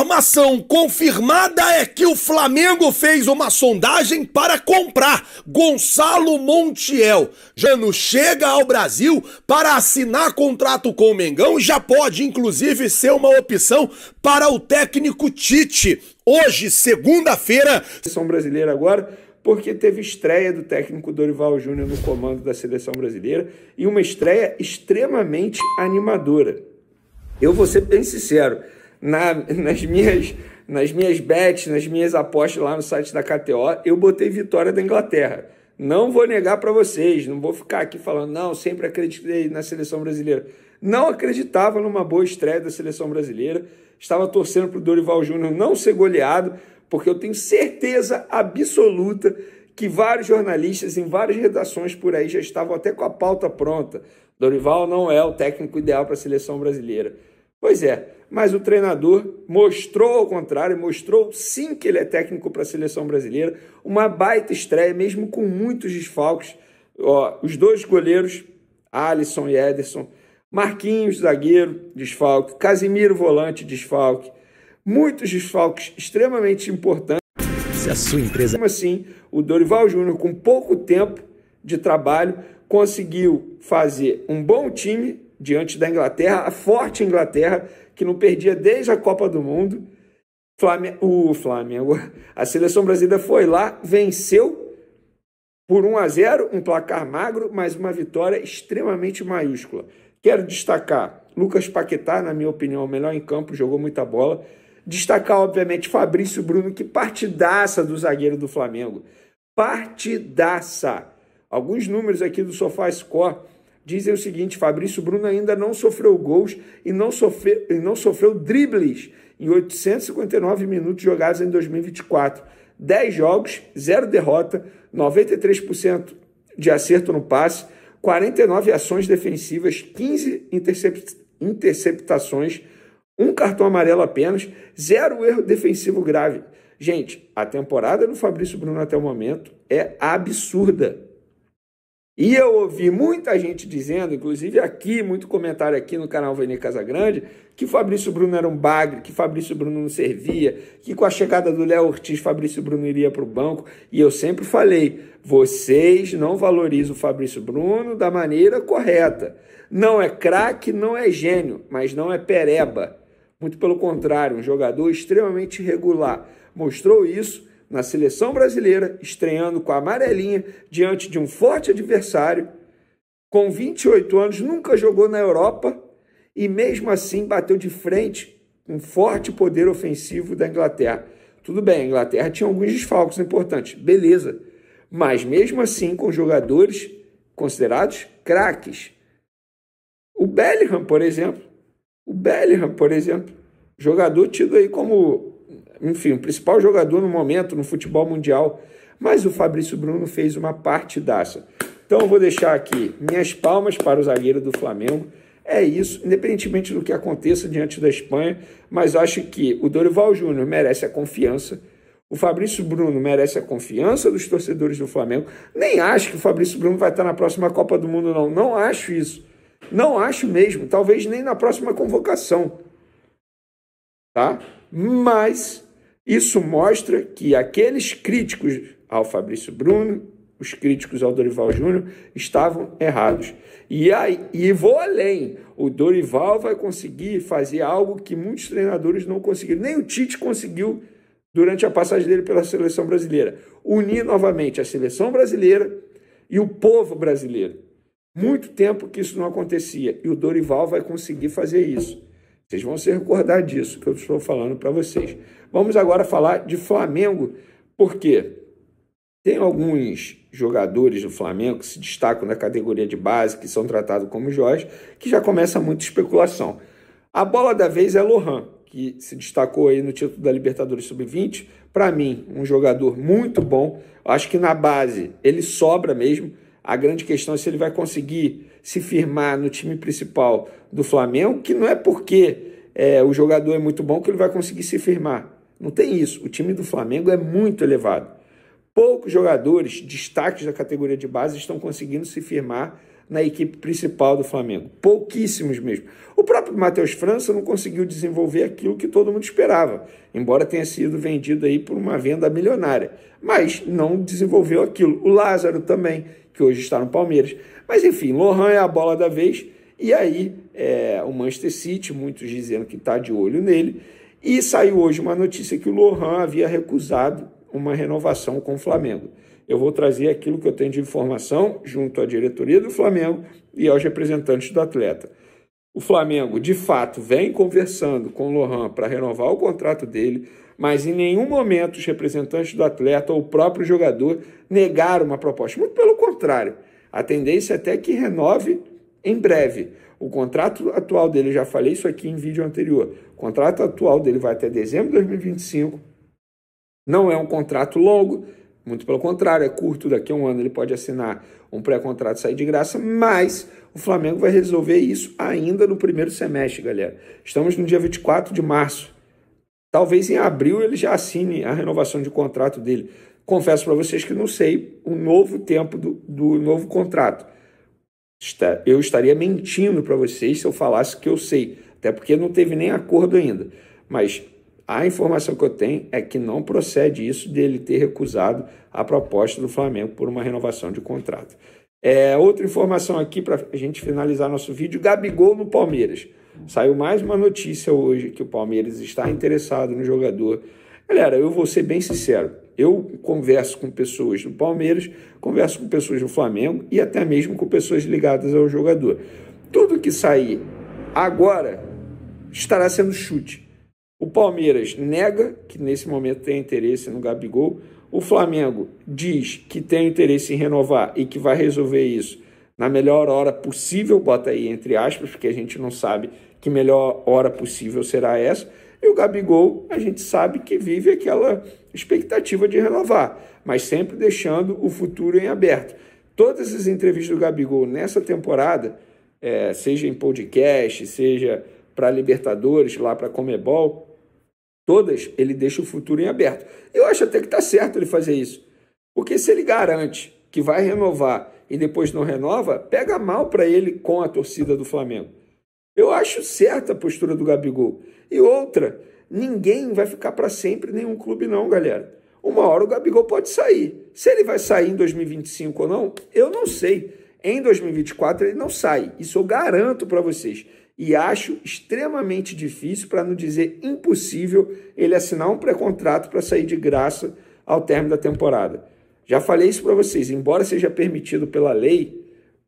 Informação confirmada é que o Flamengo fez uma sondagem para comprar Gonçalo Montiel. Jano chega ao Brasil para assinar contrato com o Mengão e já pode, inclusive, ser uma opção para o técnico Tite. Hoje, segunda-feira. Seleção brasileira agora, porque teve estreia do técnico Dorival Júnior no comando da seleção brasileira e uma estreia extremamente animadora. Eu vou ser bem sincero na, nas minhas nas minhas bets, nas minhas apostas lá no site da KTO, eu botei vitória da Inglaterra. Não vou negar para vocês, não vou ficar aqui falando, não, sempre acreditei na seleção brasileira. Não acreditava numa boa estreia da seleção brasileira. Estava torcendo para o Dorival Júnior não ser goleado, porque eu tenho certeza absoluta que vários jornalistas em várias redações por aí já estavam até com a pauta pronta. Dorival não é o técnico ideal para a seleção brasileira. Pois é, mas o treinador mostrou ao contrário, mostrou sim que ele é técnico para a seleção brasileira, uma baita estreia, mesmo com muitos desfalques. Ó, os dois goleiros, Alisson e Ederson, Marquinhos, zagueiro, desfalque, Casimiro, volante, desfalque, muitos desfalques extremamente importantes. Se a sua empresa. Como assim, o Dorival Júnior, com pouco tempo de trabalho, conseguiu fazer um bom time diante da Inglaterra, a forte Inglaterra, que não perdia desde a Copa do Mundo. o Flamengo, a seleção brasileira foi lá, venceu por 1 a 0, um placar magro, mas uma vitória extremamente maiúscula. Quero destacar Lucas Paquetá, na minha opinião, o melhor em campo, jogou muita bola. Destacar, obviamente, Fabrício Bruno, que partidaça do zagueiro do Flamengo. Partidaça! Alguns números aqui do Sofá Score dizem o seguinte: Fabrício Bruno ainda não sofreu gols e não sofreu, e não sofreu dribles em 859 minutos jogados em 2024. 10 jogos, zero derrota, 93% de acerto no passe, 49 ações defensivas, 15 interceptações, um cartão amarelo apenas, zero erro defensivo grave. Gente, a temporada do Fabrício Bruno até o momento é absurda. E eu ouvi muita gente dizendo, inclusive aqui, muito comentário aqui no canal Vene Casagrande, que Fabrício Bruno era um bagre, que Fabrício Bruno não servia, que com a chegada do Léo Ortiz, Fabrício Bruno iria para o banco. E eu sempre falei, vocês não valorizam o Fabrício Bruno da maneira correta. Não é craque, não é gênio, mas não é pereba. Muito pelo contrário, um jogador extremamente regular. Mostrou isso na seleção brasileira, estreando com a amarelinha diante de um forte adversário. Com 28 anos, nunca jogou na Europa e mesmo assim bateu de frente um forte poder ofensivo da Inglaterra. Tudo bem, a Inglaterra tinha alguns desfalques importantes, beleza. Mas mesmo assim, com jogadores considerados craques. O Bellingham, por exemplo. O Bellingham, por exemplo. Jogador tido aí como enfim, o principal jogador no momento no futebol mundial. Mas o Fabrício Bruno fez uma partidaça. Então eu vou deixar aqui minhas palmas para o zagueiro do Flamengo. É isso, independentemente do que aconteça diante da Espanha, mas acho que o Dorival Júnior merece a confiança. O Fabrício Bruno merece a confiança dos torcedores do Flamengo. Nem acho que o Fabrício Bruno vai estar na próxima Copa do Mundo, não. Não acho isso. Não acho mesmo. Talvez nem na próxima convocação. Tá? Mas isso mostra que aqueles críticos ao Fabrício Bruno, os críticos ao Dorival Júnior, estavam errados. E, aí, e vou além: o Dorival vai conseguir fazer algo que muitos treinadores não conseguiram, nem o Tite conseguiu durante a passagem dele pela seleção brasileira unir novamente a seleção brasileira e o povo brasileiro. Muito tempo que isso não acontecia e o Dorival vai conseguir fazer isso. Vocês vão se recordar disso que eu estou falando para vocês. Vamos agora falar de Flamengo, porque tem alguns jogadores do Flamengo que se destacam na categoria de base, que são tratados como Jorge, que já começa muita especulação. A bola da vez é Lohan, que se destacou aí no título da Libertadores Sub-20. Para mim, um jogador muito bom. Acho que na base ele sobra mesmo. A grande questão é se ele vai conseguir se firmar no time principal do Flamengo, que não é porque é, o jogador é muito bom que ele vai conseguir se firmar. Não tem isso. O time do Flamengo é muito elevado. Poucos jogadores, destaques da categoria de base, estão conseguindo se firmar na equipe principal do Flamengo. Pouquíssimos mesmo. O próprio Matheus França não conseguiu desenvolver aquilo que todo mundo esperava, embora tenha sido vendido aí por uma venda milionária. Mas não desenvolveu aquilo. O Lázaro também, que hoje está no Palmeiras. Mas enfim, Lohan é a bola da vez. E aí, é, o Manchester City, muitos dizendo que está de olho nele. E saiu hoje uma notícia que o Lohan havia recusado uma renovação com o Flamengo eu vou trazer aquilo que eu tenho de informação junto à diretoria do Flamengo e aos representantes do atleta. O Flamengo, de fato, vem conversando com o Lohan para renovar o contrato dele, mas em nenhum momento os representantes do atleta ou o próprio jogador negaram uma proposta. Muito pelo contrário, a tendência é até que renove em breve. O contrato atual dele, já falei isso aqui em vídeo anterior, o contrato atual dele vai até dezembro de 2025. Não é um contrato longo, muito pelo contrário, é curto, daqui a um ano ele pode assinar um pré-contrato e sair de graça, mas o Flamengo vai resolver isso ainda no primeiro semestre, galera. Estamos no dia 24 de março. Talvez em abril ele já assine a renovação de contrato dele. Confesso para vocês que não sei o novo tempo do, do novo contrato. Eu estaria mentindo para vocês se eu falasse que eu sei, até porque não teve nem acordo ainda. Mas a informação que eu tenho é que não procede isso dele ter recusado a proposta do Flamengo por uma renovação de contrato. É, outra informação aqui para a gente finalizar nosso vídeo: Gabigol no Palmeiras. Saiu mais uma notícia hoje que o Palmeiras está interessado no jogador. Galera, eu vou ser bem sincero. Eu converso com pessoas do Palmeiras, converso com pessoas do Flamengo e até mesmo com pessoas ligadas ao jogador. Tudo que sair agora estará sendo chute. O Palmeiras nega que nesse momento tem interesse no Gabigol. O Flamengo diz que tem interesse em renovar e que vai resolver isso na melhor hora possível, bota aí entre aspas, porque a gente não sabe que melhor hora possível será essa. E o Gabigol, a gente sabe que vive aquela expectativa de renovar, mas sempre deixando o futuro em aberto. Todas as entrevistas do Gabigol nessa temporada, é, seja em podcast, seja para Libertadores, lá para Comebol, Todas ele deixa o futuro em aberto. Eu acho até que está certo ele fazer isso. Porque se ele garante que vai renovar e depois não renova, pega mal para ele com a torcida do Flamengo. Eu acho certa a postura do Gabigol. E outra, ninguém vai ficar para sempre nenhum clube não, galera. Uma hora o Gabigol pode sair. Se ele vai sair em 2025 ou não, eu não sei. Em 2024 ele não sai. Isso eu garanto para vocês e acho extremamente difícil, para não dizer impossível, ele assinar um pré-contrato para sair de graça ao término da temporada. Já falei isso para vocês, embora seja permitido pela lei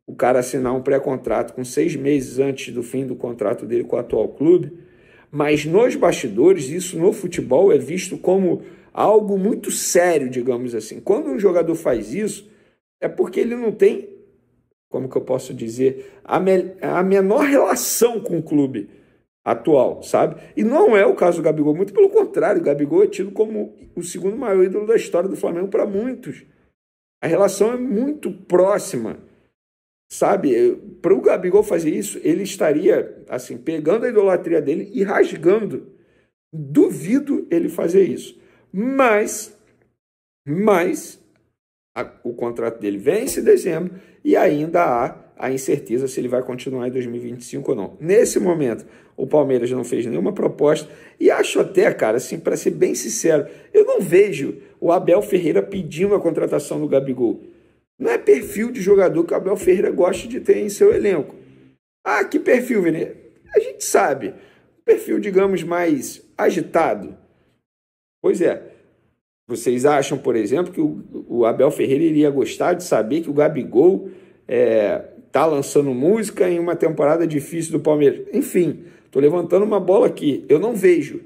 o cara assinar um pré-contrato com seis meses antes do fim do contrato dele com o atual clube, mas nos bastidores, isso no futebol é visto como algo muito sério, digamos assim. Quando um jogador faz isso, é porque ele não tem como que eu posso dizer, a, me, a menor relação com o clube atual, sabe? E não é o caso do Gabigol, muito pelo contrário, o Gabigol é tido como o segundo maior ídolo da história do Flamengo para muitos. A relação é muito próxima, sabe? Para o Gabigol fazer isso, ele estaria assim pegando a idolatria dele e rasgando. Duvido ele fazer isso. Mas, mas a, o contrato dele vence em dezembro e ainda há a incerteza se ele vai continuar em 2025 ou não. Nesse momento, o Palmeiras não fez nenhuma proposta e acho até, cara, assim, para ser bem sincero, eu não vejo o Abel Ferreira pedindo a contratação do Gabigol. Não é perfil de jogador que o Abel Ferreira gosta de ter em seu elenco. Ah, que perfil, Vene? A gente sabe. Perfil, digamos, mais agitado. Pois é. Vocês acham, por exemplo, que o, o Abel Ferreira iria gostar de saber que o Gabigol está é, lançando música em uma temporada difícil do Palmeiras? Enfim, estou levantando uma bola aqui. Eu não vejo.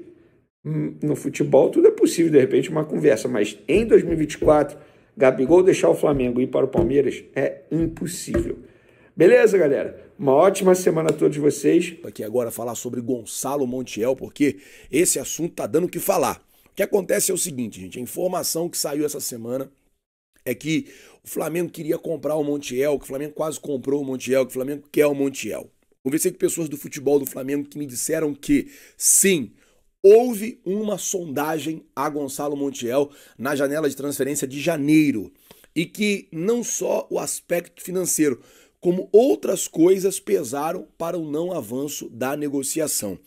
Hum, no futebol tudo é possível, de repente, uma conversa, mas em 2024, Gabigol deixar o Flamengo e ir para o Palmeiras é impossível. Beleza, galera? Uma ótima semana a todos vocês. Aqui agora falar sobre Gonçalo Montiel, porque esse assunto tá dando o que falar que acontece é o seguinte, gente, a informação que saiu essa semana é que o Flamengo queria comprar o Montiel, que o Flamengo quase comprou o Montiel, que o Flamengo quer o Montiel. Conversei com pessoas do futebol do Flamengo que me disseram que sim, houve uma sondagem a Gonçalo Montiel na janela de transferência de janeiro e que não só o aspecto financeiro, como outras coisas pesaram para o não avanço da negociação.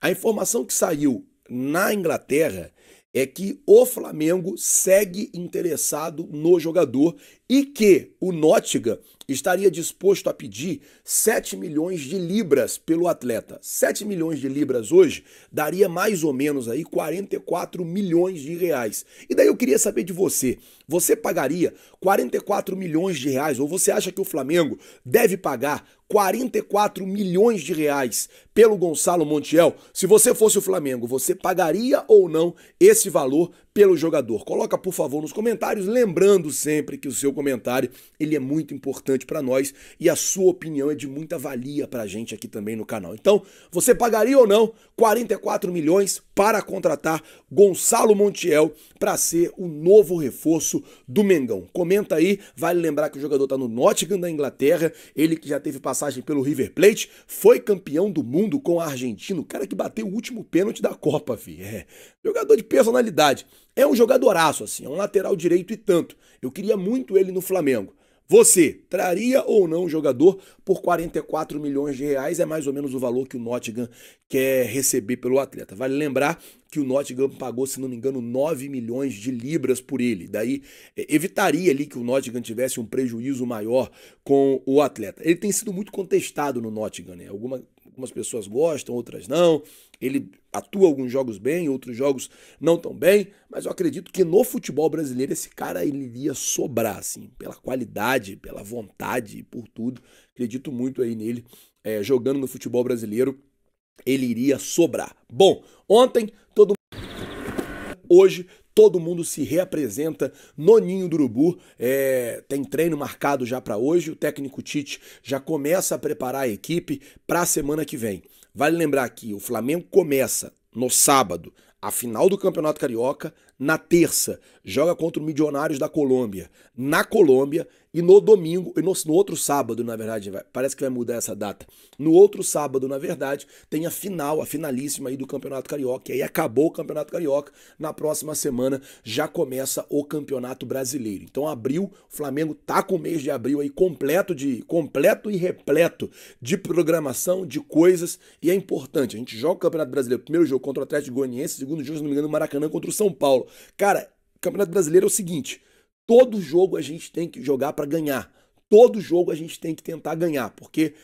A informação que saiu na Inglaterra é que o Flamengo segue interessado no jogador e que o Nottingham estaria disposto a pedir 7 milhões de libras pelo atleta. 7 milhões de libras hoje daria mais ou menos aí 44 milhões de reais. E daí eu queria saber de você, você pagaria 44 milhões de reais ou você acha que o Flamengo deve pagar 44 milhões de reais pelo Gonçalo Montiel. Se você fosse o Flamengo, você pagaria ou não esse valor pelo jogador? Coloca, por favor, nos comentários, lembrando sempre que o seu comentário, ele é muito importante para nós e a sua opinião é de muita valia para a gente aqui também no canal. Então, você pagaria ou não 44 milhões para contratar Gonçalo Montiel para ser o novo reforço do Mengão? Comenta aí, vale lembrar que o jogador está no Nottingham da Inglaterra, ele que já teve passagem pelo River Plate, foi campeão do mundo mundo com o argentino, o cara que bateu o último pênalti da Copa, fi. É. Jogador de personalidade. É um jogadoraço, assim, é um lateral direito e tanto. Eu queria muito ele no Flamengo. Você traria ou não o jogador por 44 milhões de reais? É mais ou menos o valor que o Nottingham quer receber pelo atleta. Vale lembrar que o Nottingham pagou, se não me engano, 9 milhões de libras por ele. Daí é, evitaria ali que o Nottingham tivesse um prejuízo maior com o atleta. Ele tem sido muito contestado no Nottingham, né? Alguma algumas pessoas gostam, outras não. Ele atua alguns jogos bem, outros jogos não tão bem, mas eu acredito que no futebol brasileiro esse cara ele iria sobrar, assim, pela qualidade, pela vontade, por tudo. Acredito muito aí nele é, jogando no futebol brasileiro. Ele iria sobrar. Bom, ontem todo hoje todo mundo se reapresenta no Ninho do Urubu. É, tem treino marcado já para hoje. O técnico Tite já começa a preparar a equipe para a semana que vem. Vale lembrar que o Flamengo começa no sábado a final do Campeonato Carioca na terça, joga contra o Milionários da Colômbia, na Colômbia, e no domingo, e no, no outro sábado, na verdade, vai, parece que vai mudar essa data. No outro sábado, na verdade, tem a final, a finalíssima aí do Campeonato Carioca. E aí acabou o Campeonato Carioca, na próxima semana já começa o Campeonato Brasileiro. Então, abril, o Flamengo tá com o mês de abril aí completo de completo e repleto de programação, de coisas, e é importante. A gente joga o Campeonato Brasileiro, primeiro jogo contra o Atlético Goianiense, segundo jogo, se não me engano, no Maracanã contra o São Paulo. Cara, Campeonato Brasileiro é o seguinte: todo jogo a gente tem que jogar para ganhar. Todo jogo a gente tem que tentar ganhar, porque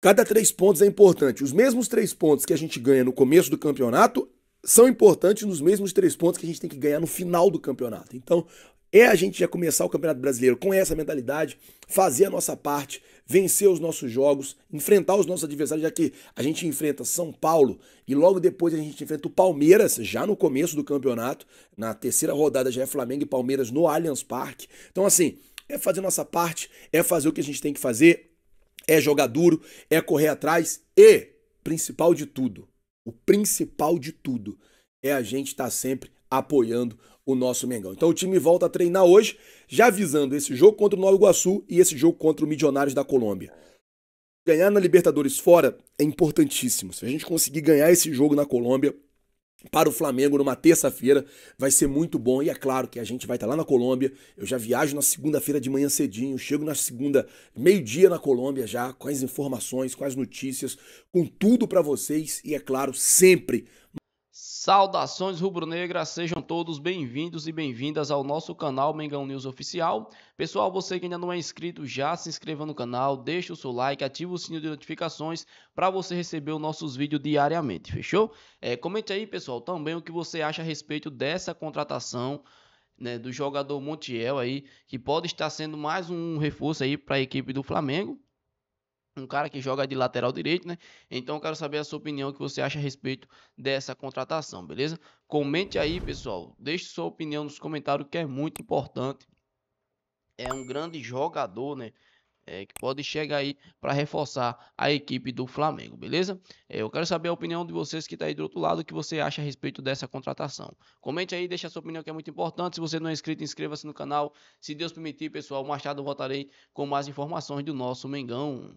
cada três pontos é importante. Os mesmos três pontos que a gente ganha no começo do campeonato são importantes nos mesmos três pontos que a gente tem que ganhar no final do campeonato. Então, é a gente já começar o Campeonato Brasileiro com essa mentalidade, fazer a nossa parte, vencer os nossos jogos, enfrentar os nossos adversários, já que a gente enfrenta São Paulo e logo depois a gente enfrenta o Palmeiras, já no começo do campeonato, na terceira rodada já é Flamengo e Palmeiras no Allianz Parque. Então, assim, é fazer a nossa parte, é fazer o que a gente tem que fazer, é jogar duro, é correr atrás e, principal de tudo, o principal de tudo é a gente estar tá sempre apoiando o nosso Mengão. Então o time volta a treinar hoje, já avisando esse jogo contra o Nova Iguaçu e esse jogo contra o Milionários da Colômbia. Ganhar na Libertadores fora é importantíssimo. Se a gente conseguir ganhar esse jogo na Colômbia, para o Flamengo numa terça-feira, vai ser muito bom. E é claro que a gente vai estar lá na Colômbia. Eu já viajo na segunda-feira de manhã cedinho, chego na segunda, meio-dia na Colômbia já, com as informações, com as notícias, com tudo para vocês. E é claro, sempre Saudações rubro-negras, sejam todos bem-vindos e bem-vindas ao nosso canal Mengão News Oficial. Pessoal, você que ainda não é inscrito, já se inscreva no canal, deixa o seu like, ativa o sininho de notificações para você receber os nossos vídeos diariamente, fechou? É, comente aí, pessoal, também o que você acha a respeito dessa contratação né, do jogador Montiel aí, que pode estar sendo mais um reforço aí para a equipe do Flamengo um cara que joga de lateral direito, né? Então eu quero saber a sua opinião, o que você acha a respeito dessa contratação, beleza? Comente aí, pessoal. Deixe sua opinião nos comentários, que é muito importante. É um grande jogador, né? É, que pode chegar aí para reforçar a equipe do Flamengo, beleza? É, eu quero saber a opinião de vocês que está aí do outro lado, o que você acha a respeito dessa contratação. Comente aí, deixa a sua opinião que é muito importante. Se você não é inscrito, inscreva-se no canal. Se Deus permitir, pessoal, mais tarde voltarei com mais informações do nosso Mengão.